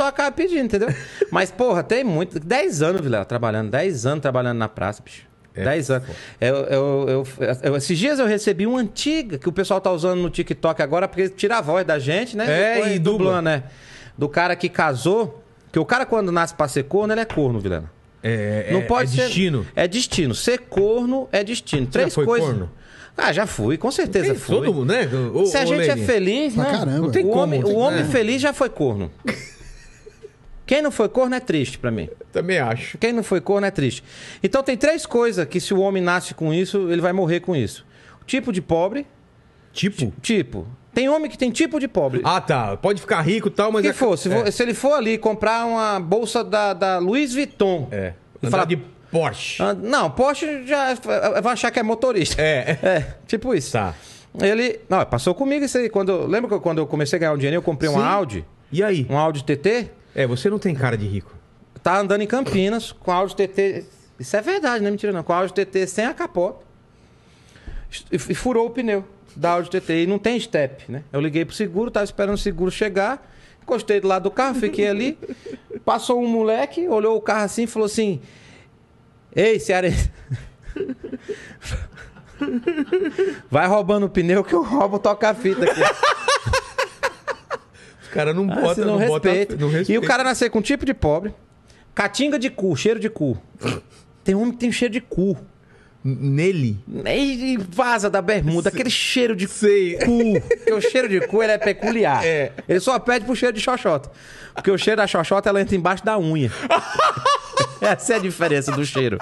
pessoa acaba pedindo, entendeu? Mas, porra, tem muito. 10 anos, Vilela, trabalhando. 10 anos trabalhando na praça, bicho. É, anos. Eu, eu, eu, esses dias eu recebi uma antiga que o pessoal tá usando no TikTok agora, porque tira a voz da gente, né? É, e, e dublando, né? Do cara que casou. Que o cara, quando nasce pra ser corno, ele é corno, Vilela. É, é não é, pode é ser... destino. É destino. Ser corno é destino. Você Três coisas. Corno? Ah, já fui, com certeza fui. Todo mundo, né? O, Se a gente Lênin. é feliz, né? Caramba. O homem, o homem é. feliz já foi corno. Quem não foi corno é triste para mim. também acho. Quem não foi corno é triste. Então tem três coisas que se o homem nasce com isso, ele vai morrer com isso. O tipo de pobre. Tipo? Tipo. Tem homem que tem tipo de pobre. Ah, tá. Pode ficar rico e tal, mas... Que é... for. Se, é. se, ele for ali comprar uma bolsa da, da Louis Vuitton... É. Andar falar... de Porsche. Ah, não, Porsche já é, é, vai achar que é motorista. É. É, tipo isso. Tá. Ele... Não, passou comigo isso aí. Quando... Lembra que quando eu comecei a ganhar um dinheiro eu comprei Sim. um Audi? E aí? Um Audi TT? É, você não tem cara de rico. Tá andando em Campinas com Audi TT. Isso é verdade, não é mentira, não. Com Audi TT sem a capota. E furou o pneu da Audi TT. E não tem step, né? Eu liguei pro seguro, tava esperando o seguro chegar. Encostei do lado do carro, fiquei ali. Passou um moleque, olhou o carro assim e falou assim: Ei, cearense. Vai roubando o pneu que eu roubo toca-fita aqui. O cara não ah, bota, ah, não, não, respeita. Bota, E o cara nasceu com tipo de pobre, catinga de cu, cheiro de cu. tem homem que tem cheiro de cu. Nele? E vaza da bermuda, Sei. aquele cheiro de Sei. cu. Porque o cheiro de cu ele é peculiar. É. Ele só pede pro cheiro de xoxota. Porque o cheiro da xoxota ela entra embaixo da unha. Essa é a diferença do cheiro.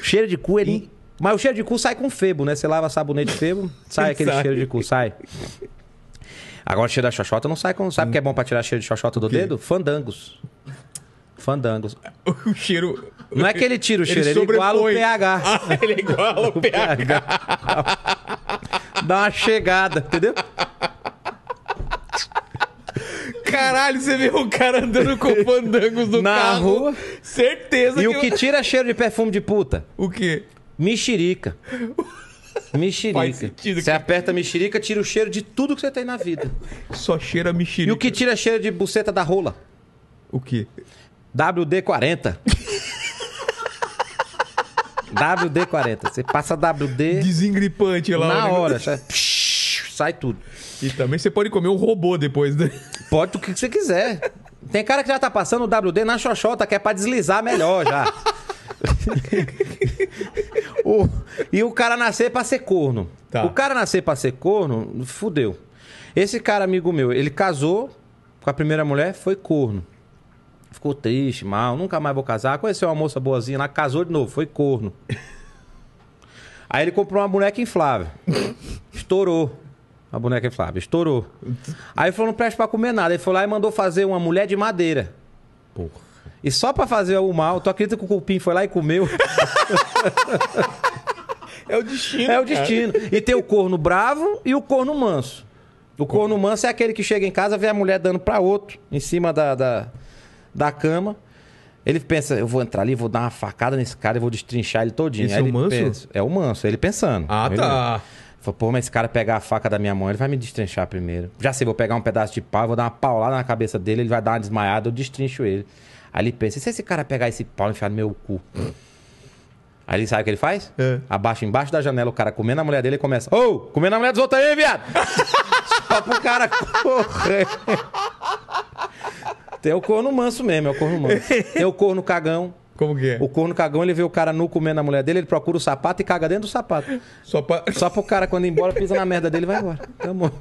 O cheiro de cu, ele. E... Mas o cheiro de cu sai com febo, né? Você lava sabonete de febo, sai aquele sai. cheiro de cu, sai. Agora, cheiro da xoxota não sai. Não sabe o hum. que é bom pra tirar cheiro de xoxota do dedo? Fandangos. Fandangos. O cheiro. Não é que ele tira o cheiro, ele, é ele iguala o pH. Ah, ele é iguala o, o pH. pH. Dá uma chegada, entendeu? Caralho, você viu o cara andando com fandangos no Na carro. rua. Certeza e que. E o que eu... tira é cheiro de perfume de puta? O quê? Mexerica. Mexerica. Você que... aperta mexerica, tira o cheiro de tudo que você tem na vida. Só cheira mexerica. E o que tira cheiro de buceta da rola? O quê? WD-40. WD-40. Você passa WD. Desengripante lá. Na né? hora. Sai, sai tudo. E também você pode comer um robô depois, né? Pode o que você quiser. Tem cara que já tá passando o WD na xoxota, que é pra deslizar melhor já. O, e o cara nascer pra ser corno. Tá. O cara nascer pra ser corno, fudeu. Esse cara, amigo meu, ele casou com a primeira mulher, foi corno. Ficou triste, mal, nunca mais vou casar. Conheceu uma moça boazinha lá, casou de novo, foi corno. Aí ele comprou uma boneca inflável. Estourou. A boneca inflável, estourou. Aí falou: não presta pra comer nada. Ele foi lá e mandou fazer uma mulher de madeira. Porra. E só para fazer o mal, tu acredita que o cupim foi lá e comeu? é o destino. É o destino. Cara. E tem o corno bravo e o corno manso. O corno manso é aquele que chega em casa, vê a mulher dando para outro, em cima da, da, da, cama. Ele pensa, eu vou entrar ali, vou dar uma facada nesse cara e vou destrinchar ele todinho. é o manso? Pensa, é o manso, ele pensando. Ah, ele tá. Falei, pô, mas esse cara pegar a faca da minha mão, ele vai me destrinchar primeiro. Já sei, vou pegar um pedaço de pau, vou dar uma paulada na cabeça dele, ele vai dar uma desmaiada, eu destrincho ele. Aí ele pensa, e se esse cara pegar esse pau e enfiar no meu cu? Aí ele sabe o que ele faz? É. Abaixa embaixo da janela o cara comendo a mulher dele e começa. Ô, oh, comendo a mulher dos outros aí, viado! Só pro cara correr. Tem o corno manso mesmo, é o corno manso. Tem o corno cagão. Como que é? O corno cagão, ele vê o cara nu comendo a mulher dele, ele procura o sapato e caga dentro do sapato. Só, pra... Só pro cara, quando ir embora, pisa na merda dele e vai embora. Tá bom.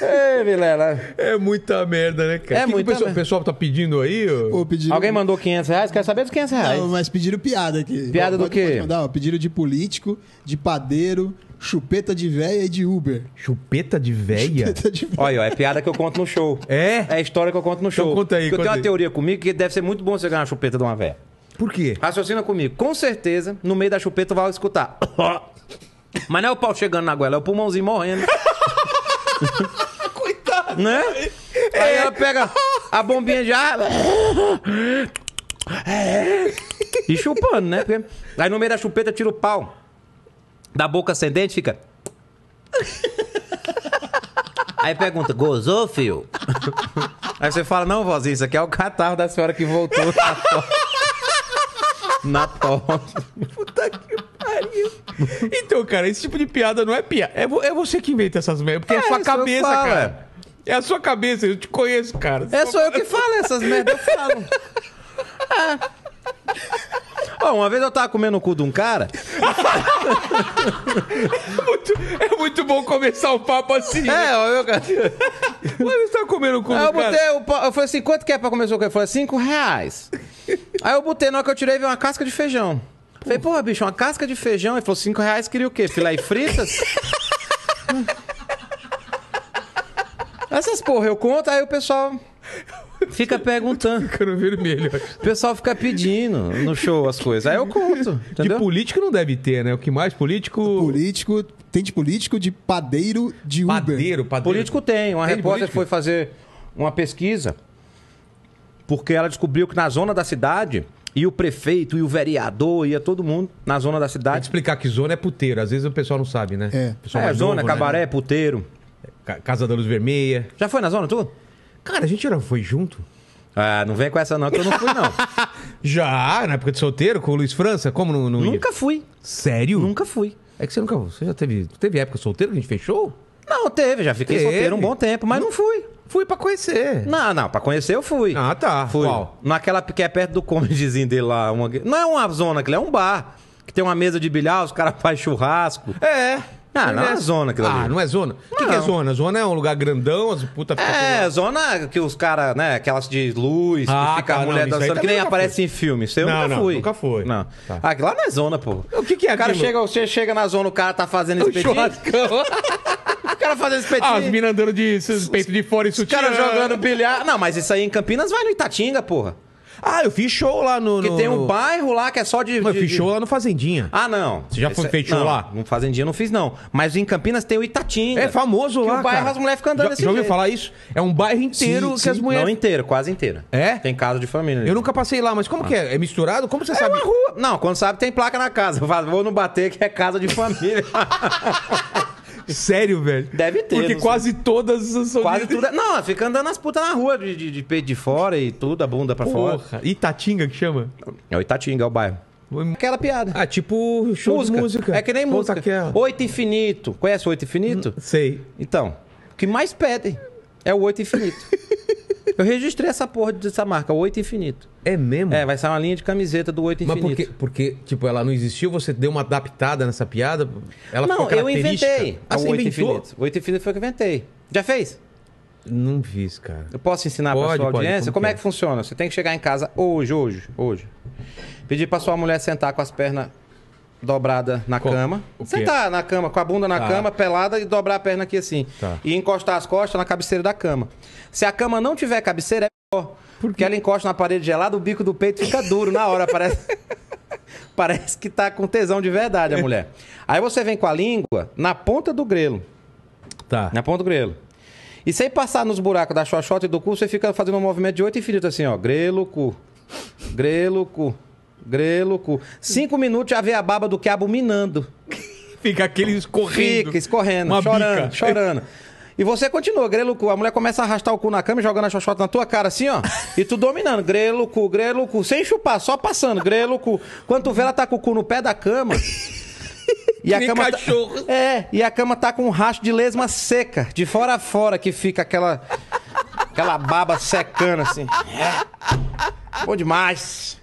É, Vilela. É muita merda, né, cara? É que muita que o, pessoal, merda. o pessoal tá pedindo aí? Ô, pediram... Alguém mandou 500 reais? Quer saber dos 500 reais. Não, mas pediram piada aqui. Piada pode, do quê? mandar, ó. Pediram de político, de padeiro, Chupeta de véia e de Uber. Chupeta de véia? Chupeta de véia. Olha, ó, é piada que eu conto no show. É? É a história que eu conto no então show. Então conta aí. conta eu tenho aí. uma teoria comigo que deve ser muito bom você ganhar uma chupeta de uma véia. Por quê? Raciocina comigo. Com certeza, no meio da chupeta vai escutar. Mas não é o pau chegando na goela, é o pulmãozinho morrendo. Coitado. Né? É. Aí ela pega a bombinha de ar. E chupando, né? Aí no meio da chupeta tira o pau. Da boca ascendente fica. Aí pergunta, gozou, fio? Aí você fala, não, vozinha, isso aqui é o catarro da senhora que voltou na tosse. Puta que pariu. Então, cara, esse tipo de piada não é piada. É, vo é você que inventa essas merdas, porque é, é sua cabeça, cara. É. é. a sua cabeça, eu te conheço, cara. É só eu que falo essas merdas, eu falo. uma vez eu tava comendo o cu de um cara. é, muito, é muito bom começar o um papo assim. Né? É, né? eu, cara. vez eu tava comendo o cu de um cara. Eu botei, eu, eu falei assim: quanto que é pra começar o cu? Ele falou: é cinco reais. Aí eu botei, na hora que eu tirei, veio uma casca de feijão. Pô. Falei, porra, bicho, uma casca de feijão. Ele falou, cinco reais queria o quê? Filé e fritas? Essas porra, eu conto, aí o pessoal fica perguntando. Ficando vermelho. O pessoal fica pedindo no show as coisas. Aí eu conto. Entendeu? De político não deve ter, né? O que mais político. Político. Tem de político, de padeiro, de Uber. Padeiro, padeiro. Político tem. Uma tem repórter foi fazer uma pesquisa porque ela descobriu que na zona da cidade. E o prefeito, e o vereador, ia todo mundo na zona da cidade. Tem que explicar que zona é puteiro. Às vezes o pessoal não sabe, né? É, é, zona, novo, né? cabaré, né? puteiro. Casa da Luz Vermelha. Já foi na zona, tu? Cara, a gente já foi junto. Ah, não vem com essa não, que eu não fui, não. já, na época de solteiro, com o Luiz França, como não, não Nunca ia? fui. Sério? Nunca fui. É que você nunca... Você já teve... Teve época solteiro que a gente fechou? Não, teve. Já fiquei teve. solteiro um bom tempo, mas não, não fui. Fui pra conhecer. Não, não, pra conhecer eu fui. Ah, tá. Fui. Qual? Naquela que é perto do comedizinho dele lá. Uma... Não é uma zona, aquilo é um bar. Que tem uma mesa de bilhar, os caras fazem churrasco. É. Ah, não, é não é, zona aquilo ah, ali. Ah, não é zona? O que, que, é zona? Zona é um lugar grandão, as puta É, zona que os caras, né, aquelas de luz, ah, que fica tá, a mulher não, dançando, que nem aparece em filme. Isso eu não, nunca não, fui. Nunca foi. Não. Tá. Ah, lá não é zona, pô. O que, que é O cara chega, você chega na zona, o cara tá fazendo esse um cara fazendo esse peitinho. Ah, as minas andando de peito de fora e sutiã. Os caras jogando bilhar. Não, mas isso aí em Campinas vai no Itatinga, porra. Ah, eu fiz show lá no. Porque no, tem um bairro lá que é só de. Não, eu fiz show lá no Fazendinha. Ah, não. Você já foi, é- fez show lá? No Fazendinha eu não fiz, não. Mas em Campinas tem o Itatinga. É famoso lá. o bairro cara. as mulheres ficam andando já, assim. Já ouviu falar isso? É um bairro inteiro sim, que sim. as mulheres. Não inteiro, quase inteiro. É? Tem casa de família. Eu nunca passei lá, mas como ah. que é? É misturado? Como você é sabe? Uma rua. Não, quando sabe tem placa na casa. Vou não bater que é casa de família. Sério, velho? Deve ter. Porque quase sei. todas são. Quase todas. É- não, fica andando as putas na rua de, de, de peito de fora e tudo, a bunda pra Porra. fora. Itatinga que chama? É o Itatinga, é o bairro. Aquela piada. Ah, tipo show música. música. É que nem música. É. Oito Infinito. Conhece o Oito Infinito? sei. Então, o que mais pedem é o Oito Infinito. Eu registrei essa porra dessa marca, Oito Infinito. É mesmo? É, vai sair uma linha de camiseta do Oito Infinito. Mas porque, porque, tipo, ela não existiu, você deu uma adaptada nessa piada? Ela não, eu inventei. Ah, então, Oito Infinito. Oito Infinito foi que eu inventei. Já fez? Não fiz, cara. Eu posso ensinar pode, pra sua audiência? como, como é que funciona? Você tem que chegar em casa hoje, hoje, hoje. Pedir pra sua mulher sentar com as pernas dobrada na Co cama. tá na cama, com a bunda na tá. cama, pelada e dobrar a perna aqui assim. Tá. E encostar as costas na cabeceira da cama. Se a cama não tiver cabeceira, é pior. Por Porque ela encosta na parede gelada, o bico do peito fica duro na hora, parece. parece que tá com tesão de verdade a mulher. Aí você vem com a língua na ponta do grelo. Tá. Na ponta do grelo. E sem passar nos buracos da xoxota e do cu, você fica fazendo um movimento de oito infinitos assim, ó. Grelo, cu. Grelo, cu. Grelo, cu. Cinco minutos já vê a baba do que abominando, Fica aquele escorrendo. Fica escorrendo, Uma chorando, bica. chorando. E você continua, grelo, cu. A mulher começa a arrastar o cu na cama jogando a xoxota na tua cara, assim, ó. E tu dominando, grelo, cu, grelo, cu. Sem chupar, só passando, grelo, cu. Quando tu vê ela tá com o cu no pé da cama... E a cama tá- cachorro. Tá... É, e a cama tá com um racho de lesma seca, de fora a fora, que fica aquela... Aquela baba secando, assim. É. Bom demais.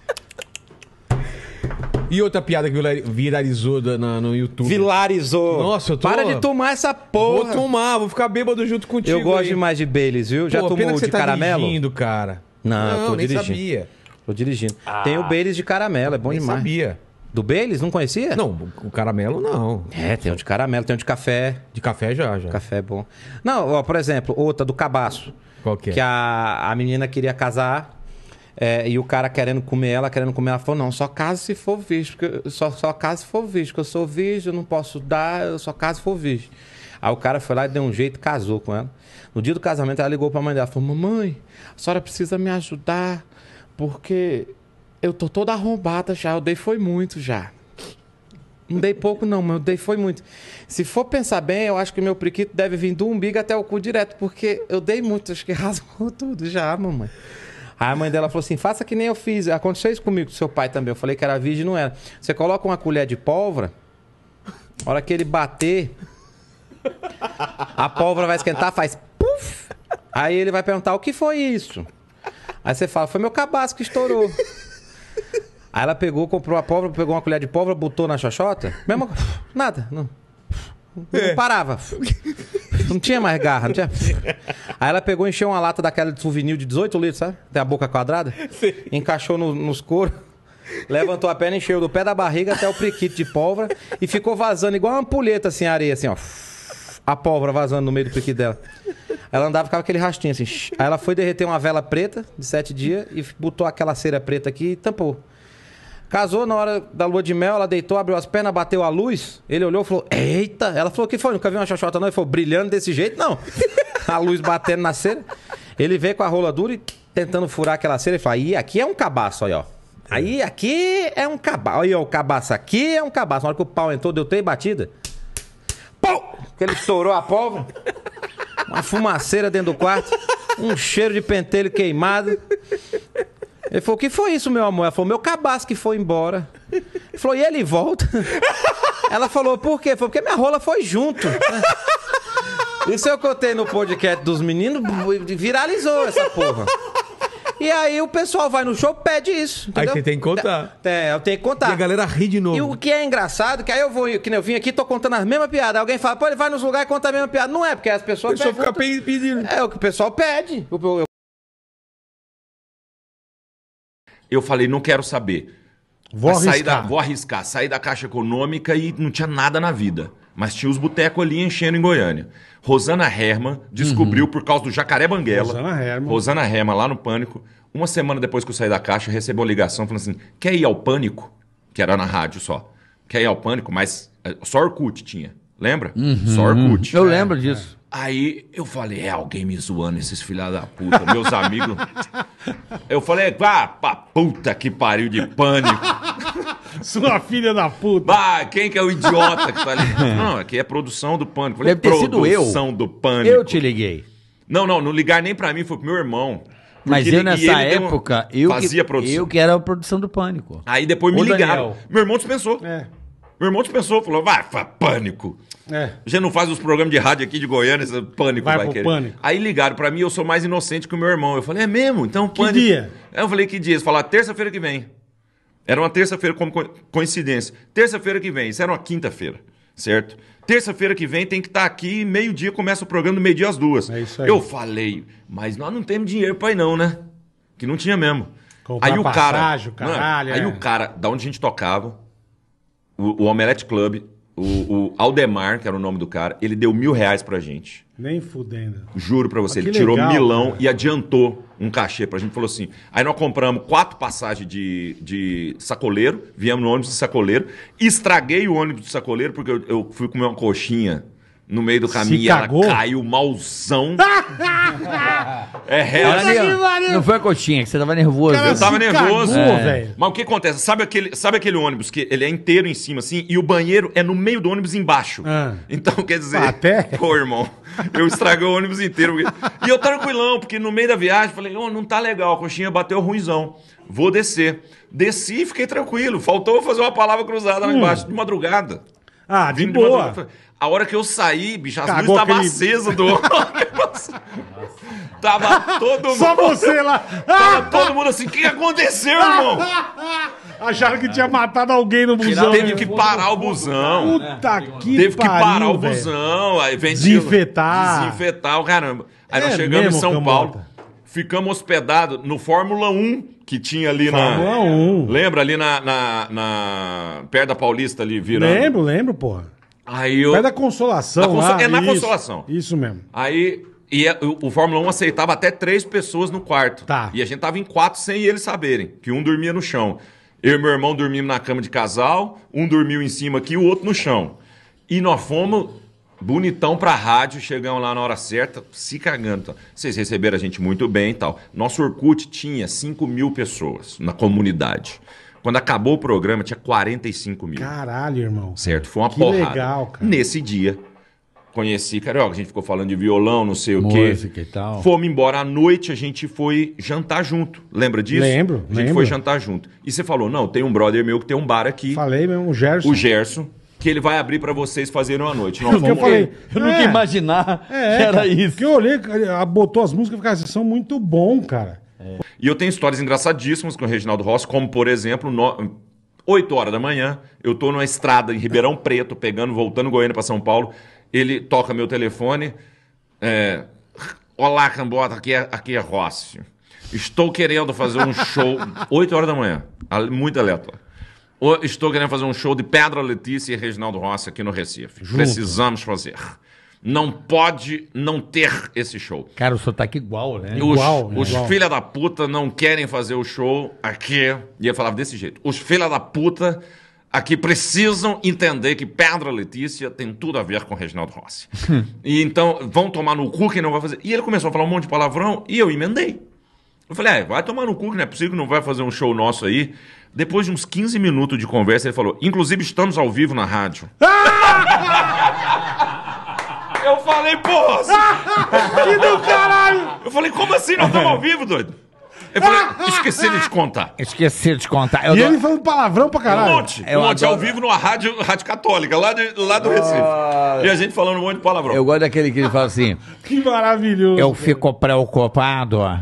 E outra piada que viralizou na, no YouTube. Vilarizou. Nossa, eu tô... Para de tomar essa porra. Vou tomar, vou ficar bêbado junto contigo. Eu gosto aí. demais de Baileys, viu? Pô, Já tomou pena que de você tá caramelo? dirigindo, cara. Não, Não tô nem dirigindo. sabia. Tô dirigindo. Ah. Tem o Baileys de caramelo, é bom nem demais. sabia. Do Baileys? Não conhecia? Não, o caramelo não. É, tem o de caramelo, tem o de café. De café já, já. Café é bom. Não, ó, por exemplo, outra do cabaço. Qual que é? Que a, a menina queria casar é, e o cara querendo comer ela, querendo comer ela, falou: não, só caso se for visto, só, só caso se for visto, que eu sou visto, eu não posso dar, só caso for visto. Aí o cara foi lá e deu um jeito, casou com ela. No dia do casamento, ela ligou pra mãe dela, falou: mamãe, a senhora precisa me ajudar, porque eu tô toda arrombada já, eu dei foi muito já. Não dei pouco, não, mas eu dei foi muito. Se for pensar bem, eu acho que meu priquito deve vir do umbigo até o cu direto, porque eu dei muito, acho que rasgou tudo já, mamãe. Aí a mãe dela falou assim: faça que nem eu fiz. Aconteceu isso comigo, com seu pai também. Eu falei que era virgem não era. Você coloca uma colher de pólvora, a hora que ele bater, a pólvora vai esquentar, faz puff. Aí ele vai perguntar: o que foi isso? Aí você fala: foi meu cabaço que estourou. Aí ela pegou, comprou a pólvora, pegou uma colher de pólvora, botou na xoxota. Mesmo. Nada. Não, não é. parava. Não tinha mais garra, não tinha. Aí ela pegou, e encheu uma lata daquela de souvenir de 18 litros, sabe? Tem a boca quadrada. Sim. Encaixou no, nos coros. Levantou a perna, encheu do pé da barriga até o priquito de pólvora e ficou vazando igual uma ampulheta assim, areia, assim, ó. A pólvora vazando no meio do priquito dela. Ela andava, ficava aquele rastinho assim. Aí ela foi derreter uma vela preta de sete dias e botou aquela cera preta aqui e tampou. Casou na hora da lua de mel, ela deitou, abriu as pernas, bateu a luz. Ele olhou e falou: Eita! Ela falou: que foi? Nunca vi uma xoxota, não? Ele falou: brilhando desse jeito? Não. a luz batendo na cera. Ele veio com a rola dura e tentando furar aquela cera. Ele falou: E aqui é um cabaço, aí, ó. Aí aqui é um cabaço. Aí, ó, o cabaço aqui é um cabaço. Na hora que o pau entrou, deu três batidas. Pau! Que ele estourou a pólvora. Uma fumaceira dentro do quarto. Um cheiro de pentelho queimado. Ele falou, o que foi isso, meu amor? Ela falou, meu cabaço que foi embora. Ele falou, e ele volta? Ela falou, por quê? Falou, porque minha rola foi junto. Isso eu contei no podcast dos meninos, viralizou essa porra. E aí o pessoal vai no show, pede isso. Entendeu? Aí você tem que contar. É, é, eu tenho que contar. E a galera ri de novo. E o que é engraçado, que aí eu vou, que eu vim aqui, tô contando as mesmas piadas. Alguém fala, pô, ele vai nos lugares e conta a mesma piada. Não é, porque as pessoas. O pessoal fica pedindo. É o que o pessoal pede. Eu, eu, eu falei, não quero saber. Vou arriscar. Da, vou arriscar. Saí da Caixa Econômica e não tinha nada na vida. Mas tinha os botecos ali enchendo em Goiânia. Rosana Herman descobriu uhum. por causa do Jacaré Banguela. Rosana Herman. Rosana Herman, lá no Pânico. Uma semana depois que eu saí da Caixa, recebeu uma ligação falando assim, quer ir ao Pânico? Que era na rádio só. Quer ir ao Pânico? Mas eh, só Orkut tinha. Lembra? Uhum. Só Orkut. Eu é. lembro disso. Aí eu falei, é alguém me zoando, esses filhos da puta, meus amigos. Eu falei, vá ah, pra puta que pariu de pânico. Sua filha da puta. Bah, quem que é o idiota que falei? Tá não, aqui é produção do pânico. Falei, Deve produção eu. do pânico. Eu te liguei. Não, não, não ligar nem pra mim, foi pro meu irmão. Mas eu nessa época, uma... eu, fazia que, produção. eu que era a produção do pânico. Aí depois me Ô, ligaram. Daniel. Meu irmão dispensou. É. Meu irmão dispensou, falou, vai, fa, pânico. É. Já não faz os programas de rádio aqui de Goiânia, esse pânico vai, vai querer. Pânico. Aí ligaram para mim, eu sou mais inocente que o meu irmão. Eu falei, é mesmo? Então pânico. Que dia? Aí eu falei, que dia? Eles falaram, terça-feira que vem. Era uma terça-feira, como coincidência. Terça-feira que vem, isso era uma quinta-feira, certo? Terça-feira que vem tem que estar tá aqui, meio-dia começa o programa, meio-dia às duas. É isso aí. Eu falei, mas nós não temos dinheiro para ir não, né? Que não tinha mesmo. Comprar aí o cara, caralho, mano, é. aí o cara, da onde a gente tocava, o, o Omelete Club, o, o, Aldemar, que era o nome do cara, ele deu mil reais pra gente. Nem fudendo. Juro pra você, ah, ele tirou legal, milão cara. e adiantou um cachê pra gente. Falou assim: aí nós compramos quatro passagens de, de sacoleiro, viemos no ônibus de sacoleiro, estraguei o ônibus de sacoleiro, porque eu, eu fui comer uma coxinha no meio do caminho, ela caiu malzão. é real. É, assim, não foi a coxinha, é que você tava nervoso. Cara, eu tava nervoso. cagou, É. velho. Mas o que acontece? Sabe aquele, sabe aquele ônibus que ele é inteiro em cima, assim, e o banheiro é no meio do ônibus embaixo. Ah. Então, quer dizer. Ah, até? Pô, irmão, eu estraguei o ônibus inteiro. porque- E eu tranquilão, porque no meio da viagem, falei, ô, não tá legal, a coxinha bateu ruimzão. Vou descer. Desci e fiquei tranquilo. Faltou fazer uma palavra cruzada lá hum. embaixo, de madrugada. Ah, de boa. madrugada. A hora que eu saí, bicho, as luzes estavam acesas do tava todo mundo. Só você lá! tava todo mundo assim, o que aconteceu, irmão? Acharam que tinha matado alguém no busão. Teve né? que parar o busão. Puta né? que Teve que parar pariu, o buzão, busão. Aí Desinfetar. Desinfetar o caramba. Aí nós é chegamos mesmo, em São Paulo, ficamos hospedados no Fórmula 1 que tinha ali Fórmula na. 1. Lembra ali na, na, na- Perto da Paulista ali virando. Lembro, lembro, porra. Aí eu... Vai é da consolação, na lá, É na isso, consolação. Isso mesmo. Aí. E é, o, o Fórmula 1 aceitava até três pessoas no quarto. Tá. E a gente tava em quatro sem eles saberem, que um dormia no chão. Eu e meu irmão dormimos na cama de casal, um dormiu em cima aqui, o outro no chão. E nós fomos bonitão pra rádio, chegamos lá na hora certa, se cagando. Tá? Vocês receberam a gente muito bem e tal. Nosso Orkut tinha 5 mil pessoas na comunidade. Quando acabou o programa, tinha 45 mil. Caralho, irmão. Certo, foi uma que porrada. Que legal, cara. Nesse dia, conheci Carioca, a gente ficou falando de violão, não sei Música o quê. Música e tal. Fomos embora à noite, a gente foi jantar junto. Lembra disso? Lembro, A gente lembro. foi jantar junto. E você falou, não, tem um brother meu que tem um bar aqui. Falei mesmo, o Gerson. O Gerson. Que ele vai abrir para vocês fazerem uma noite. Nós é eu falei, eu nunca é. imaginar é, que era cara, isso. Que eu olhei, botou as músicas e falei, ah, vocês são muito bom, cara. E eu tenho histórias engraçadíssimas com o Reginaldo Rossi, como, por exemplo, no... 8 horas da manhã, eu estou numa estrada em Ribeirão Preto, pegando, voltando Goiânia para São Paulo, ele toca meu telefone, é... Olá, Cambota, aqui é, aqui é Rossi. Estou querendo fazer um show, 8 horas da manhã, muito aleatório. Estou querendo fazer um show de Pedra Letícia e Reginaldo Rossi aqui no Recife. Junto. Precisamos fazer não pode não ter esse show. Cara, o sotaque é igual, né? Os, igual, né? os igual. filha da puta não querem fazer o show aqui. E eu falava desse jeito. Os filha da puta aqui precisam entender que Pedra Letícia tem tudo a ver com Reginaldo Rossi. Hum. e então vão tomar no cu quem não vai fazer. E ele começou a falar um monte de palavrão e eu emendei. Eu falei, ah, vai tomar no cu que não é possível que não vai fazer um show nosso aí. Depois de uns 15 minutos de conversa, ele falou, inclusive estamos ao vivo na rádio. Eu falei, porra! Assim, que do caralho! Eu falei, como assim? Nós estamos ao vivo, doido? Eu falei, esqueci de te contar. Esqueci de contar. Eu e dou- ele falando palavrão pra caralho. Um monte, Eu um monte, adoro. ao vivo numa rádio, rádio católica, lá, de- lá do Recife. Ah. E a gente falando um monte de palavrão. Eu gosto daquele que ele fala assim. Que maravilhoso. Eu fico preocupado. ó.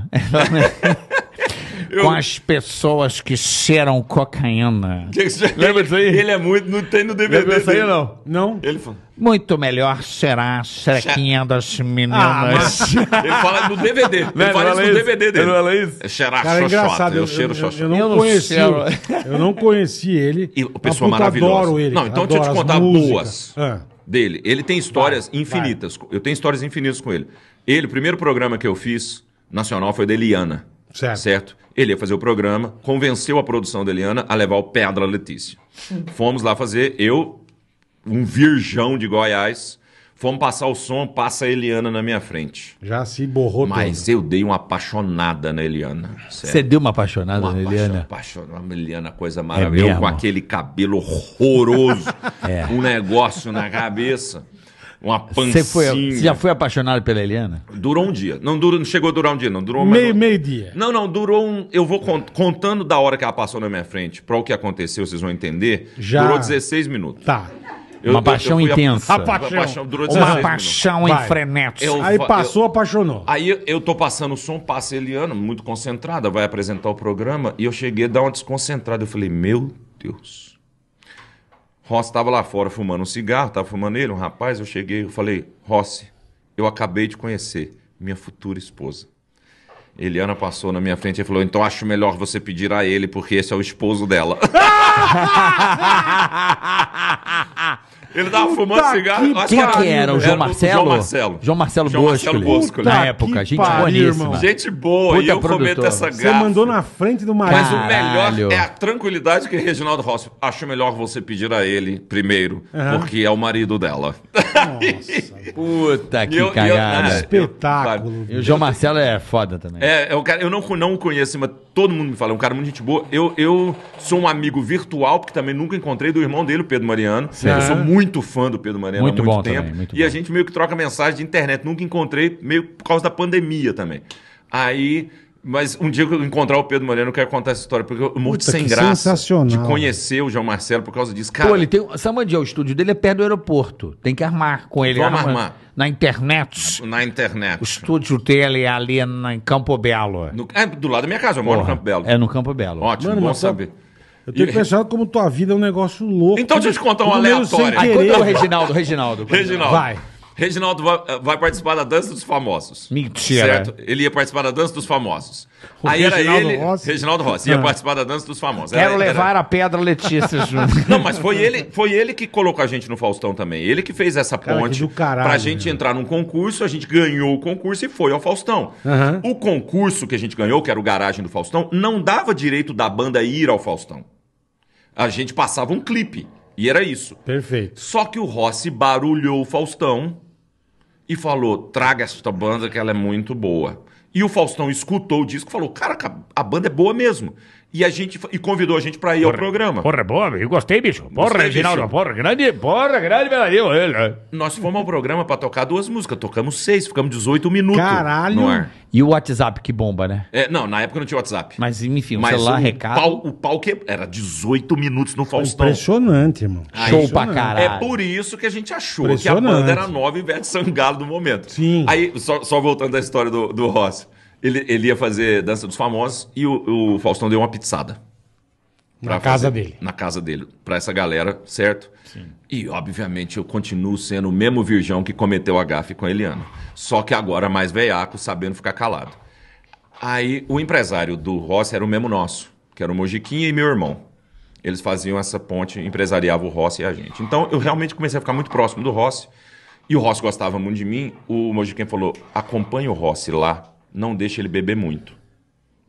Eu... com as pessoas que cheiram cocaína. Lembra disso aí? Ele é muito, não tem no DVD. Lembra aí, não? Não? Ele falou. Muito melhor será a xerequinha das meninas. Ah, mas... ele fala no DVD. Ele Velho, fala isso é no DVD dele. Ele fala é isso. É cheirar Cara, é engraçado, é eu, eu, cheiro xoxota. Eu, eu, eu, não conheci, eu não conheci ele. E o pessoa maravilhosa. Adoro ele. Não, então deixa eu te contar boas duas ah. dele. Ele tem histórias vai, infinitas. Vai. Eu tenho histórias infinitas com ele. Ele, o primeiro programa que eu fiz nacional foi da Eliana. Certo. Certo? Ele ia fazer o programa, convenceu a produção da Eliana a levar o Pedra Letícia. Fomos lá fazer, eu, um virgão de Goiás, fomos passar o som, passa a Eliana na minha frente. Já se borrou Mas eu dei uma apaixonada na Eliana. Você deu uma apaixonada Uma na Eliana? apaixon- apaixon- uma Eliana, coisa é maravilhosa. mesmo? com aquele cabelo horroroso, É. um negócio na cabeça uma pancinha. Você, foi, você já foi apaixonado pela Eliana? Durou um dia. Não, durou, não chegou a durar um dia, não. Durou meio, meio dia. Não, não, durou um. Eu vou cont... contando da hora que ela passou na minha frente para o que aconteceu, vocês vão entender. Já. Durou 16 minutos. Tá. Eu, uma paixão eu intensa. A, a paixão. Uma paixão, durou 16 uma paixão em frenético. Aí passou, apaixonou. Aí eu tô passando o som, passa Eliana, muito concentrada, vai apresentar o programa, e eu cheguei a dar uma desconcentrada. Eu falei, meu Deus. Rossi estava lá fora fumando um cigarro, estava fumando ele, um rapaz. Eu cheguei, eu falei, Rossi, eu acabei de conhecer minha futura esposa. Eliana passou na minha frente e falou: Então acho melhor você pedir a ele, porque esse é o esposo dela. Ele tava fumando Puta cigarro. Que Quem é que era? O João era é Marcelo? João Marcelo. João Marcelo João Marcelo Bosco. Na época, gente pariu, boníssima. Irmão. Gente boa, Puta e eu produtor? cometo essa gafa. Você mandou na frente do marido. Mas o melhor é a tranquilidade que Reginaldo Rossi. Acho melhor você pedir a ele primeiro, uhum. porque é o marido dela. Nossa. Puta que cagada. Ah, Espetáculo. E o João Marcelo é foda também. É, é um cara, eu não, não conheço, mas todo mundo me fala, é um cara muito gente boa. Eu, eu sou um amigo virtual, porque também nunca encontrei, do irmão dele, o Pedro Mariano. Certo. Eu sou muito muito fã do Pedro Mariano muito há muito bom tempo. Também, muito e bom. a gente meio que troca mensagem de internet. Nunca encontrei, meio por causa da pandemia também. Aí. Mas um dia que eu encontrar o Pedro Moreno, eu quero contar essa história, porque eu morro sem graça de conhecer o João Marcelo por causa disso. Cara, Pô, ele tem. Samandia, é o estúdio dele é perto do aeroporto. Tem que armar com ele. Vamos armar. Na internet. Na internet. O estúdio dele é ali na, em Campo Belo. No, é do lado da minha casa, eu moro no Campo Belo. É no Campo Belo. Ótimo, Mano, bom tá saber. Eu tenho pensado como tua vida é um negócio louco. Então deixa eu te contar um aleatório. Aí conta o Reginaldo, Reginaldo. Reginaldo. Vai. Reginaldo vai, vai, participar da Dança dos Famosos. Mentira. Certo? Ele ia participar da Dança dos Famosos. O Aí Reginaldo era ele, Rossi? Reginaldo Rossi, ia ah. participar da Dança dos Famosos. Quero era, levar era... a pedra Letícia junto. Não, mas foi ele, foi ele que colocou a gente no Faustão também. Ele que fez essa ponte do caralho, pra gente entrar num concurso, a gente ganhou o concurso e foi ao Faustão. Uhum. O concurso que a gente ganhou, que era o Garagem do Faustão, não dava direito da banda ir ao Faustão. A gente passava um clipe. E era isso. Perfeito. Só que o Rossi barulhou o Faustão e falou: traga essa banda que ela é muito boa. E o Faustão escutou o disco e falou: cara, a banda é boa mesmo e a gente e convidou a gente pra ir porra, ao programa. Porra, boa, eu gostei, bicho. Porra, Reginaldo, porra, grande, porra, grande bailarino ele. Né? Nós fomos ao programa pra tocar duas músicas, tocamos seis, ficamos 18 minutos. Caralho. E o WhatsApp que bomba, né? É, não, na época não tinha WhatsApp. Mas enfim, o Mas celular o recado. Pau, o pau que era 18 minutos no Faustão. Impressionante, irmão. Ah, Show impressionante. pra caralho. É por isso que a gente achou que a banda era nova e Ivete Sangalo do momento. Sim. Aí, só, só voltando à história do, do Rossi. Ele, ele ia fazer Dança dos Famosos e o, o Faustão deu uma pizzada. Na casa dele. Na casa dele, para essa galera, certo? Sim. E, obviamente, eu continuo sendo o mesmo virgão que cometeu a gafe com a Eliana. Só que agora mais veiaco, sabendo ficar calado. Aí, o empresário do Rossi era o mesmo nosso, que era o Mojiquinha e meu irmão. Eles faziam essa ponte, empresariavam o Rossi e a gente. Então, eu realmente comecei a ficar muito próximo do Rossi. E o Rossi gostava muito de mim. O Mojiquinha falou, acompanha o Rossi lá não deixa ele beber muito.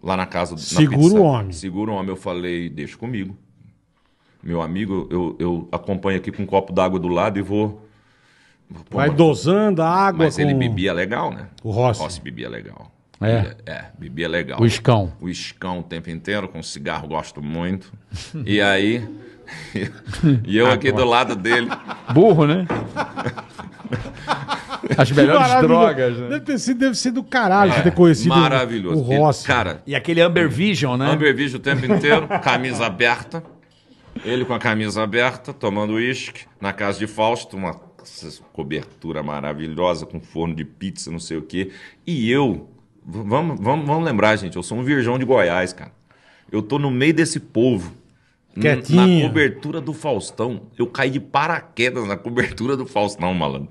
Lá na casa do Segura o homem. Segura o homem. Eu falei, deixa comigo. Meu amigo, eu, eu acompanho aqui com um copo d'água do lado e vou. Pô, Vai mano, dosando a água. Mas com... ele bebia legal, né? O Rossi. O Rossi bebia legal. É. é. é, bebia legal. O escão. O escão o tempo inteiro, com cigarro gosto muito. e aí. e eu aqui do lado dele. Burro, né? As melhores drogas, né? Deve ter sido, deve ser do caralho é, ter conhecido maravilhoso. o Rossi. E, cara, e aquele Amber Vision, né? Amber Vision o tempo inteiro, camisa aberta. Ele com a camisa aberta, tomando uísque, na casa de Fausto, uma cobertura maravilhosa com forno de pizza, não sei o quê. E eu, vamos, vamos, vamos lembrar, gente, eu sou um virgão de Goiás, cara. Eu tô no meio desse povo. Quietinho. Na cobertura do Faustão. Eu caí de paraquedas na cobertura do Faustão, malandro.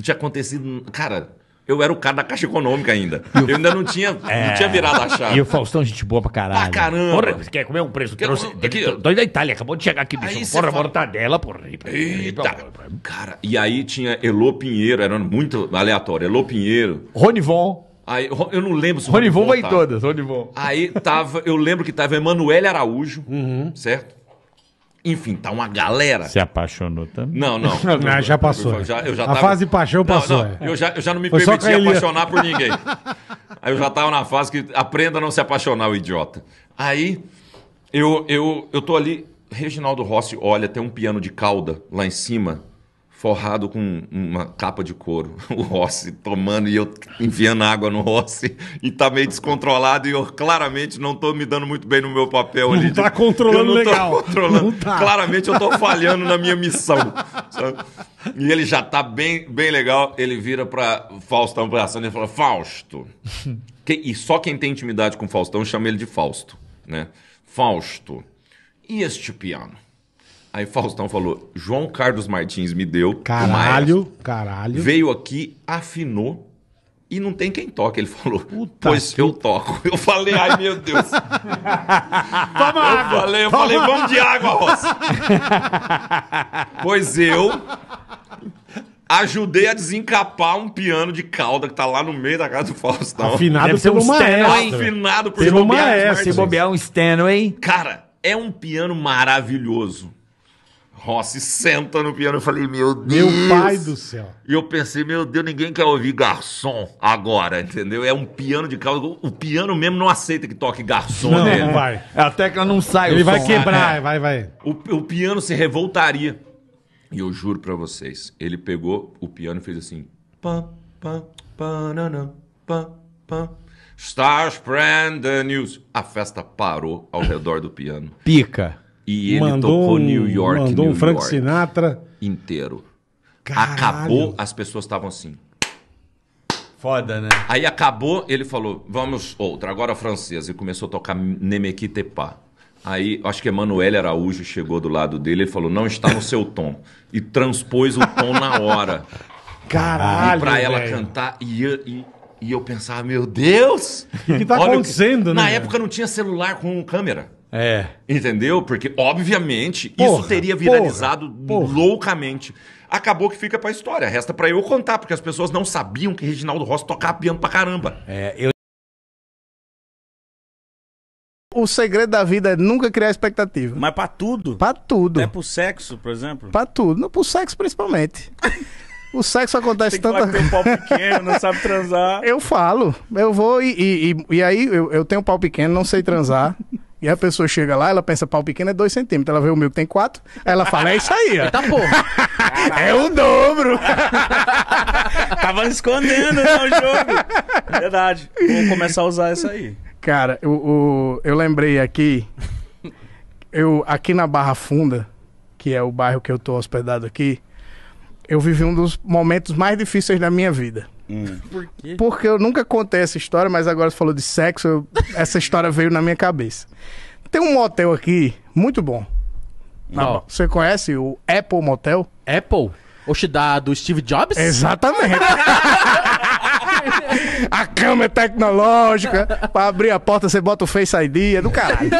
Não tinha acontecido. Cara, eu era o cara da Caixa Econômica ainda. eu ainda não tinha, é. não tinha virado a chave. E o Faustão, gente boa pra caralho. Pra ah, caramba. Porra, você quer comer um preço? Quero, trouxe, da Itália, acabou de chegar aqui, bicho. Aí porra, fala... mortadela, porra. Eita. Cara, e aí tinha Elô Pinheiro, era muito aleatório. Elô Pinheiro. Ronivon. Aí, eu não lembro se o Ronivon vai em tá. todas, Ronivon. Aí tava, eu lembro que tava Emanuele Araújo, uhum. certo? Enfim, tá uma galera. Se apaixonou também? Não, não. não ah, já passou. Eu, já, eu já a tava... fase paixão passou. Não, não, é. eu, já, eu já não me Foi permitia apaixonar por ninguém. Aí eu já tava na fase que aprenda a não se apaixonar, o idiota. Aí eu, eu, eu tô ali. Reginaldo Rossi olha, tem um piano de cauda lá em cima forrado com uma capa de couro, o Rossi tomando e eu enviando água no Rossi e tá meio descontrolado e eu claramente não tô me dando muito bem no meu papel ali. Não tá de... controlando eu não legal. controlando. Não tá. Claramente eu tô falhando na minha missão. Sabe? E ele já tá bem, bem legal, ele vira para Faustão abraçando e fala: "Fausto". que... e só quem tem intimidade com Faustão chama ele de Fausto, né? Fausto. E este piano? Aí Faustão falou: João Carlos Martins me deu. Caralho, caralho. Veio aqui, afinou. E não tem quem toque. Ele falou, Puta pois que... eu toco. Eu falei, ai meu Deus. toma eu água, falei, eu falei, água. vamos de água, Roça. pois eu ajudei a desencapar um piano de cauda que tá lá no meio da casa do Faustão. Afinado Deve pelo Maestro. Afinado por pelo João maestro. É, se bobear é um Stanway. Cara, é um piano maravilhoso. Rossi senta no piano. Eu falei, meu Deus. Meu pai do céu. E eu pensei, meu Deus, ninguém quer ouvir garçom agora, entendeu? É um piano de causa. O piano mesmo não aceita que toque garçom não, dele. Não vai. A tecla não sai. Ele vai som, quebrar, né? vai, vai. O, o piano se revoltaria. E eu juro para vocês, ele pegou o piano e fez assim. Pá, pá, pá, nanã, pá, pá. Stars brand news. A festa parou ao redor do piano. Pica. E ele mandou tocou um, New York, mandou New um Frank York Sinatra inteiro. Caralho. Acabou, as pessoas estavam assim. Foda, né? Aí acabou, ele falou, vamos outra, agora francesa. E começou a tocar Nemeki Aí, acho que Emanuel Araújo chegou do lado dele, ele falou, não está no seu tom. E transpôs o tom na hora. Caralho, E pra ela véio. cantar, e, e, e, eu pensava, meu Deus! O que tá acontecendo, que... né? Na época não tinha celular com câmera. É. Entendeu? Porque, obviamente, porra, isso teria viralizado porra, porra. loucamente. Acabou que fica pra história. Resta para eu contar, porque as pessoas não sabiam que Reginaldo Rossi tocava piano pra caramba. É, eu... O segredo da vida é nunca criar expectativa. Mas pra tudo? Pra tudo. É pro sexo, por exemplo? Pra tudo. Não, pro sexo principalmente. O sexo acontece tem que tanta tem um pau pequeno, não sabe transar. Eu falo. Eu vou e, e, e, e aí eu, eu tenho um pau pequeno, não sei transar. E a pessoa chega lá, ela pensa, pau pequeno é 2 centímetros. Ela vê o meu que tem 4, ela fala, é isso aí, ó. Eita porra. é o dobro. Tava escondendo no né, jogo. Verdade. Vou começar a usar isso aí. Cara, eu, eu, eu lembrei aqui, eu aqui na Barra Funda, que é o bairro que eu tô hospedado aqui, eu vivi um dos momentos mais difíceis da minha vida. Hum. Por quê? Porque eu nunca contei essa história, mas agora você falou de sexo, eu... essa história veio na minha cabeça. Tem um motel aqui, muito bom. Não. Tá você conhece o Apple Motel? Apple? Oxe, da, do Steve Jobs? Exatamente. a cama é tecnológica. Pra abrir a porta, você bota o Face ID, é do caralho.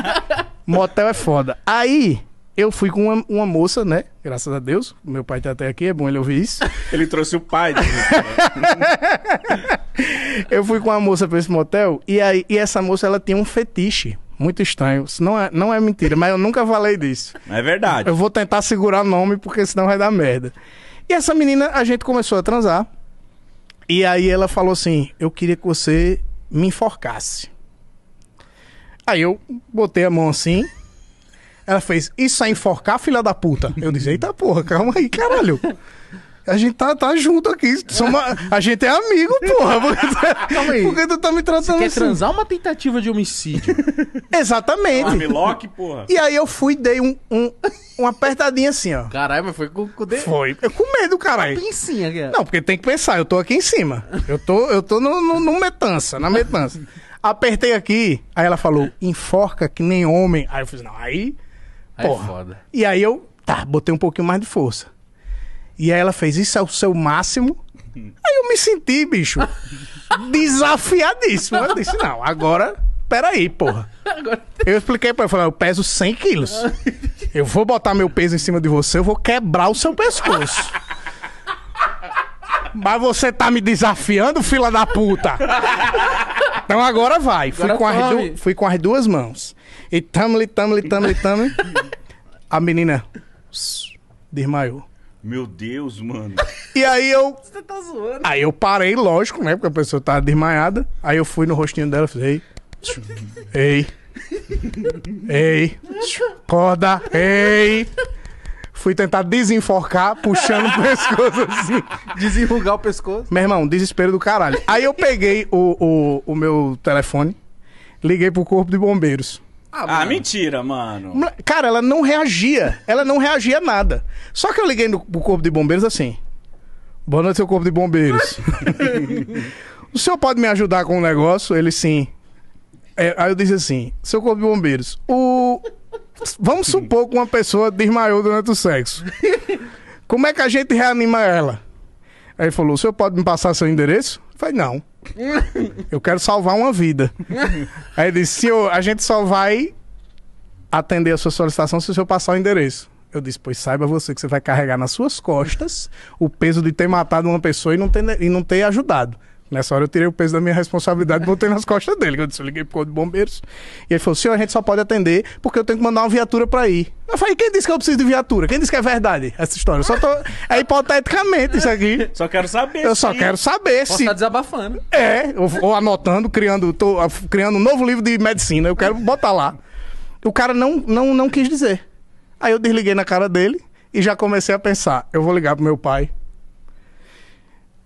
Motel é foda. Aí, eu fui com uma, uma, moça, né? Graças a Deus. Meu pai tá até aqui, é bom ele ouvir isso. ele trouxe o pai. Né? eu fui com uma moça para esse motel e, aí, e essa moça ela tinha um fetiche. Muito estranho. Isso não é, não é mentira, mas eu nunca falei disso. É verdade. Eu vou tentar segurar o nome porque senão vai dar merda. E essa menina, a gente começou a transar. E aí ela falou assim: Eu queria que você me enforcasse. Aí eu botei a mão assim. Ela fez, isso é enforcar, filha da puta. Eu disse, eita porra, calma aí, caralho. A gente tá, tá junto aqui. a gente é amigo, porra. Porque, Calma aí. Porque tu tá me tratando Você quer assim. transar uma tentativa de homicídio. Exatamente. Armlock, porra. E aí eu fui dei um, um, uma apertadinha assim, ó. Caralho, mas foi com o dedo. Foi. Eu com medo, caralho. Tá pincinha, cara. Não, porque tem que pensar. Eu tô aqui em cima. Eu tô, eu tô no, no, no metança, na metança. Apertei aqui. Aí ela falou, enforca que nem homem. Aí eu fiz, não, aí... É porra. É foda. E aí eu, tá, botei um pouquinho mais de força. E aí ela fez, isso é o seu máximo? aí eu me senti, bicho, desafiadíssimo. Eu disse, não, agora, peraí, porra. Eu expliquei pra ela, eu, falei, ah, eu peso 100 quilos. Eu vou botar meu peso em cima de você, eu vou quebrar o seu pescoço. Mas você tá me desafiando, fila da puta. Então agora vai. Fui, com as, du... Fui com as duas mãos. E tamli, tamli, tamli, tamli. a menina desmaiou. Meu Deus, mano. E aí eu. Você tá zoando. Aí eu parei, lógico, né? Porque a pessoa tava desmaiada. Aí eu fui no rostinho dela e falei: Ei. Ei. Ei. Acorda. Ei. Fui tentar desenforcar, puxando o pescoço assim. Desenrugar o pescoço. Meu irmão, desespero do caralho. Aí eu peguei o, o, o meu telefone, liguei pro corpo de bombeiros. Ah, ah mentira, mano. Cara, ela não reagia. Ela não reagia a nada. Só que eu liguei no, pro corpo de bombeiros assim. Boa noite, seu corpo de bombeiros. o senhor pode me ajudar com um negócio? Ele sim. É, aí eu disse assim, seu corpo de bombeiros, o, Vamos supor que uma pessoa desmaiou durante o sexo. Como é que a gente reanima ela? Aí falou: o senhor pode me passar seu endereço? Eu falei: não. Eu quero salvar uma vida. Aí ele disse: senhor, a gente só vai atender a sua solicitação se o senhor passar o endereço. Eu disse: pois saiba você que você vai carregar nas suas costas o peso de ter matado uma pessoa e não ter, e não ter ajudado. Nessa hora eu tirei o peso da minha responsabilidade e botei nas costas dele. Eu disse, eu liguei pro corpo de bombeiros. E ele falou, senhor, a gente só pode atender porque eu tenho que mandar uma viatura pra ir. Eu falei, quem disse que eu preciso de viatura? Quem disse que é verdade essa história? Eu só tô... É hipoteticamente isso aqui. Só quero saber. Eu só quero saber Posso se... Posso tá desabafando. É, ou anotando, criando, tô ah, criando um novo livro de medicina. Eu quero botar lá. O cara não, não, não quis dizer. Aí eu desliguei na cara dele e já comecei a pensar, eu vou ligar pro meu pai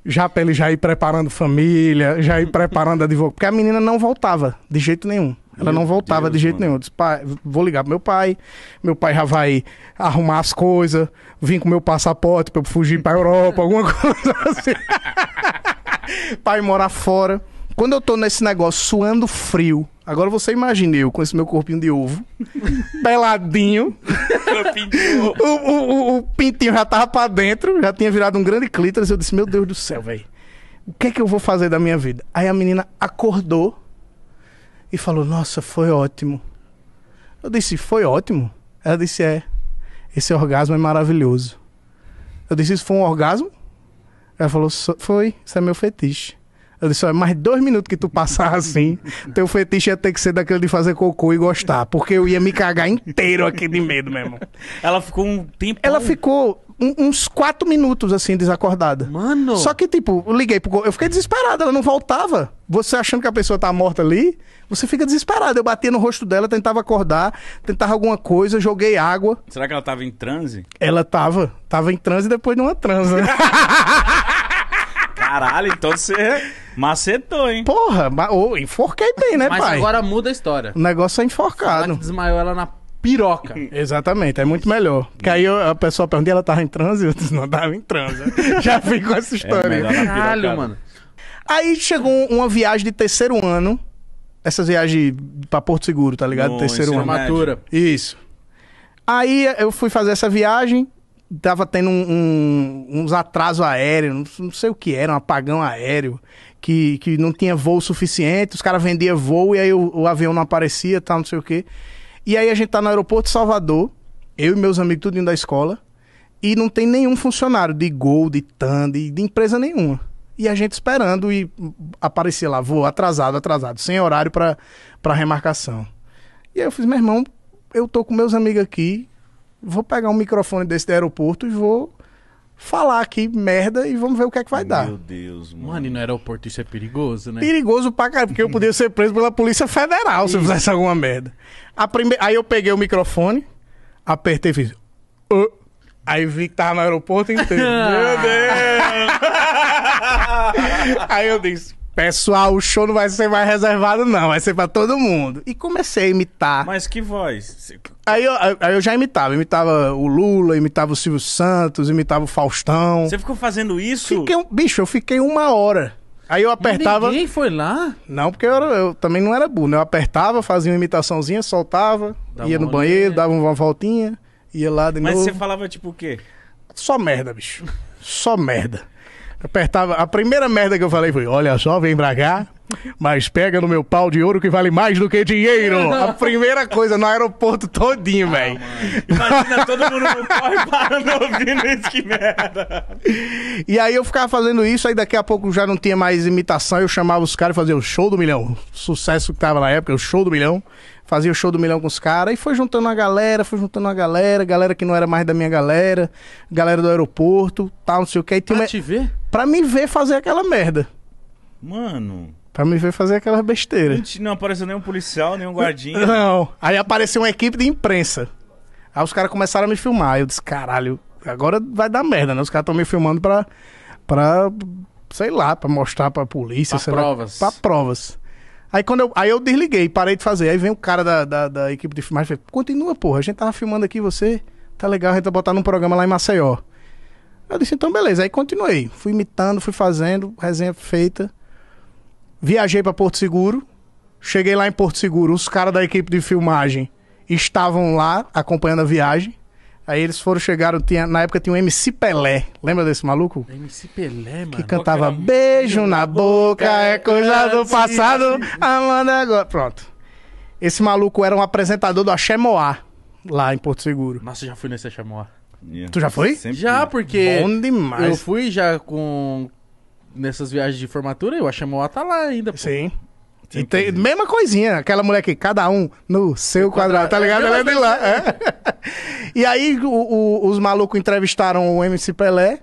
já pra ele já ir preparando família, já ir preparando advogado. Porque a menina não voltava de jeito nenhum. Ela meu não voltava Deus, de jeito mano. nenhum. Eu disse, pai, vou ligar pro meu pai. Meu pai já vai arrumar as coisas. Vim com meu passaporte pra eu fugir pra Europa, alguma coisa assim. pai morar fora. Quando eu tô nesse negócio suando frio, Agora você imagina eu com esse meu corpinho de ovo, peladinho. o, o, o, o, pintinho já tava pra dentro, já tinha virado um grande clítoris. Eu disse, meu Deus do céu, velho. O que é que eu vou fazer da minha vida? Aí a menina acordou e falou, nossa, foi ótimo. Eu disse, foi ótimo? Ela disse, é. Esse orgasmo é maravilhoso. Eu disse, isso foi um orgasmo? Ela falou, foi, isso é meu fetiche. Eu disse, olha, mais dois minutos que tu passar assim, teu fetiche ia ter que ser daquele de fazer cocô e gostar, porque eu ia me cagar inteiro aqui de medo mesmo. Ela ficou um tempo. Ela ficou um, uns quatro minutos assim, desacordada. Mano! Só que, tipo, eu liguei pro. Eu fiquei desesperado, ela não voltava. Você achando que a pessoa tá morta ali, você fica desesperado. Eu batia no rosto dela, tentava acordar, tentava alguma coisa, joguei água. Será que ela tava em transe? Ela tava. Tava em transe depois de uma transa. Né? Caralho, então você macetou, hein? Porra, ma... ô, enforquei bem, né, Mas pai? agora muda a história. O negócio é enforcado. Ela desmaiou ela na piroca. Exatamente, é muito melhor. Porque aí eu- a pessoa pergunta, ela tava em transe? Eu disse, não tava em transe. Já com essa é história. melhor. Caralho, mano. aí chegou uma viagem de terceiro ano. Essas viagens pra Porto Seguro, tá ligado? No terceiro ano. Isso. Aí eu fui fazer essa viagem tava tendo um, um, uns atrasos aéreos, não, sei o que era, um apagão aéreo, que, que não tinha voo suficiente, os caras vendiam voo e aí o, o avião não aparecia, tal, não sei o que. E aí a gente tá no aeroporto de Salvador, eu e meus amigos tudo indo da escola, e não tem nenhum funcionário de Gol, de TAN, de, de empresa nenhuma. E a gente esperando e aparecia lá, voo atrasado, atrasado, sem horário para remarcação. E aí eu fiz, meu irmão, eu tô com meus amigos aqui, vou pegar um microfone desse do aeroporto e vou falar aqui merda e vamos ver o que é que vai Meu dar. Meu Deus, mano. Mano, e no aeroporto isso é perigoso, né? Perigoso pra caralho, porque eu podia ser preso pela Polícia Federal se eu fizesse alguma merda. Prime... Aí eu peguei o microfone, apertei e fiz. Uh. Aí vi que tava no aeroporto inteiro. Meu Deus! Aí eu disse, Pessoal, o show não vai ser mais reservado, não. Vai ser pra todo mundo. E comecei a imitar. Mas que voz? Aí eu, aí eu já imitava. Imitava o Lula, imitava o Silvio Santos, imitava o Faustão. Você ficou fazendo isso? Fiquei, um- bicho, eu fiquei uma hora. Aí eu apertava. Ninguém foi lá? Não, porque eu, era- eu também não era burro. Né? Eu apertava, fazia uma imitaçãozinha, soltava, ia no banheiro, dava uma voltinha, ia lá de Mas novo. você falava tipo o quê? Só merda, bicho. Só merda apertava. A primeira merda que eu falei foi: olha só, vem pra cá, mas pega no meu pau de ouro que vale mais do que dinheiro. A primeira coisa no aeroporto todinho, ah, velho. Imagina todo mundo no corre parando ouvindo isso, que merda. E aí eu ficava fazendo isso, aí daqui a pouco já não tinha mais imitação, eu chamava os caras e fazia o show do milhão. Sucesso que tava na época, o show do milhão. Fazia o show do milhão com os caras e foi juntando a galera, foi juntando a galera, galera que não era mais da minha galera, galera do aeroporto, tal, não sei o que. Aí te ver? pra me ver fazer aquela merda. Mano. Pra me ver fazer aquela besteira. Não apareceu nenhum policial, nenhum guardinha. Não. Aí apareceu uma equipe de imprensa. Aí os caras começaram a me filmar. Aí eu disse, caralho, agora vai dar merda, né? Os caras estão me filmando pra, pra. Sei lá, pra mostrar pra polícia. Pra provas. Lá, pra provas. Aí quando eu, aí eu desliguei, parei de fazer. Aí vem o cara da, da, da equipe de filmagem e falei, continua, porra, a gente tava filmando aqui você. Tá legal, a gente vai botar num programa lá em Maceió. Eu disse, então beleza. Aí continuei. Fui imitando, fui fazendo, resenha feita. Viajei para Porto Seguro. Cheguei lá em Porto Seguro, os caras da equipe de filmagem estavam lá acompanhando a viagem. Aí eles foram, chegaram, tinha, na época tinha um MC Pelé. Lembra desse maluco? MC Pelé, mano. Que cantava boca, beijo na boca, boca, é coisa do assim, passado, assim. amando agora. Pronto. Esse maluco era um apresentador do Axé Moá, lá em Porto Seguro. Nossa, já fui nesse Axé Moá. Yeah. Tu já foi? Sempre já, porque. Bom demais. Eu fui já com. Nessas viagens de formatura, eu achei meu tá lá ainda. Pô. Sim. Tem, tem, mesma coisinha, aquela mulher que cada um no seu quadrado, quadrado, tá é ligado? Ela é de lá. É. E aí o, o, os malucos entrevistaram o MC Pelé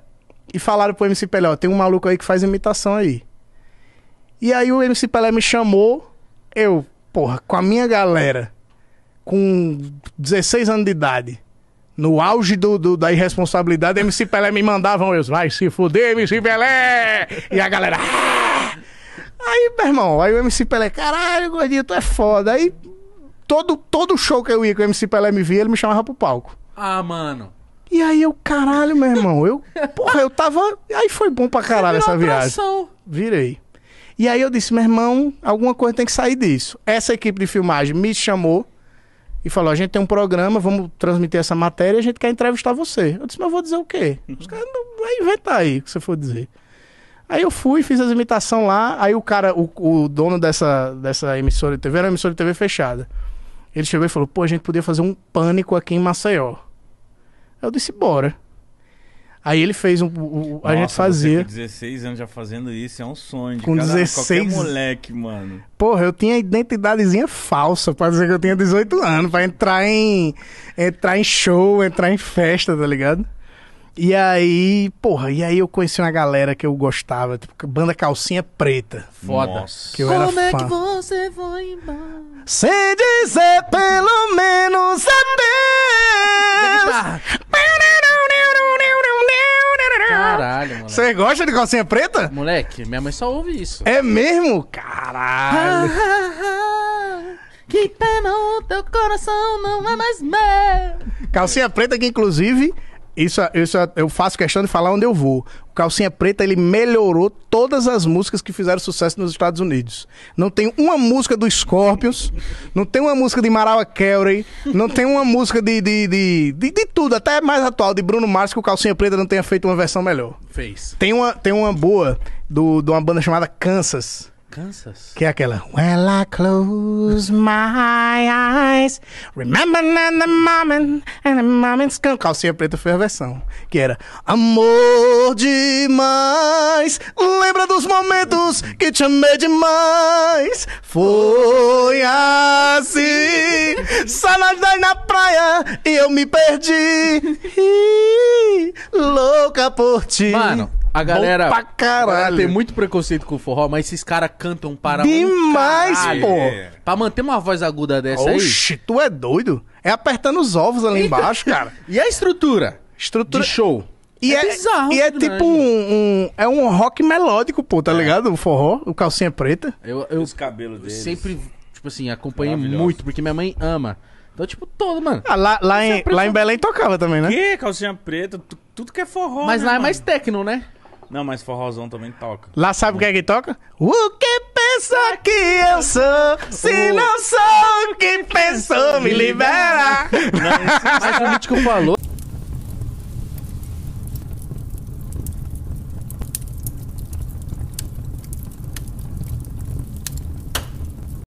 e falaram pro MC Pelé, ó, tem um maluco aí que faz imitação aí. E aí o MC Pelé me chamou, eu, porra, com a minha galera, com 16 anos de idade. No auge do, do da irresponsabilidade, MC Pelé me mandavam eles vai se fuder, MC Pelé! E a galera. Ah! Aí, meu irmão, aí o MC Pelé, caralho, gordinho, tu é foda. Aí todo, todo show que eu ia com o MC Pelé me via, ele me chamava pro palco. Ah, mano. E aí eu, caralho, meu irmão, eu. Porra, eu tava. Aí foi bom pra caralho essa viagem. Virei. E aí eu disse, meu irmão, alguma coisa tem que sair disso. Essa equipe de filmagem me chamou e falou: a gente tem um programa, vamos transmitir essa matéria e a gente quer entrevistar você. Eu disse, mas eu vou dizer o quê? Uhum. Os caras não vai inventar aí o que você for dizer. Aí eu fui, fiz as imitações lá, aí o cara, o, o dono dessa, dessa emissora de TV, era uma emissora de TV fechada. Ele chegou e falou, pô, a gente podia fazer um pânico aqui em Maceió. Eu disse, bora. Aí ele fez um. um Nossa, a gente fazia. com 16 anos já fazendo isso, é um sonho. com cada, 16. Qualquer moleque, mano. Porra, eu tinha identidadezinha falsa pra dizer que eu tinha 18 anos, pra entrar em. entrar em show, entrar em festa, tá ligado? E aí, porra, e aí eu conheci uma galera que eu gostava, tipo, banda calcinha preta. Foda. Nossa. Que eu Como fã. é que você foi embora? Sem dizer pelo menos adeus. Caralho, mano. Você gosta de calcinha preta? Moleque, minha mãe só ouve isso. É mesmo? Caralho. Ah, ah, ah. que pena o teu coração não é mais meu. Calcinha preta que, inclusive, isso, isso é, eu faço questão de falar onde eu vou. O Calcinha Preta ele melhorou todas as músicas que fizeram sucesso nos Estados Unidos. Não tem uma música do Scorpions, não tem uma música de Marawa Carey, não tem uma música de de, de, de, de tudo, até mais atual, de Bruno Mars, que o Calcinha Preta não tenha feito uma versão melhor. Fez. Tem uma, tem uma boa do, de uma banda chamada Kansas Kansas? Que é aquela. Well, I close my eyes, remember the moment, and the moment's gone. Calcinha Preta foi a versão. Que era. Amor demais, lembra dos momentos que te amei demais. Foi assim, saladai na praia e eu me perdi. Louca por ti. Mano. A galera. Bom pra caralho. Tem muito preconceito com o forró, mas esses caras cantam para. Demais, um pô! Pra manter uma voz aguda dessa Oxi, aí. Oxi, tu é doido? É apertando os ovos ali Eita. embaixo, cara. e a estrutura? Estrutura. De show. E é, é bizarro, E é né, tipo um, um, É um rock melódico, pô, tá é. ligado? O forró, o calcinha preta. Eu, eu, os cabelos deles. Sempre, tipo assim, acompanhei muito, porque minha mãe ama. Então, tipo, todo, mano. Ah, lá, lá, é em, lá em Belém tocava também, né? Que? Calcinha preta, tudo que é forró. Mas né, lá é mano? é mais tecno, né? Não, mas forrozão também toca. Lá sabe o que é que toca? O que pensa que eu sou? Se não sou é o que pensou, me libera. Mas o Mítico falou.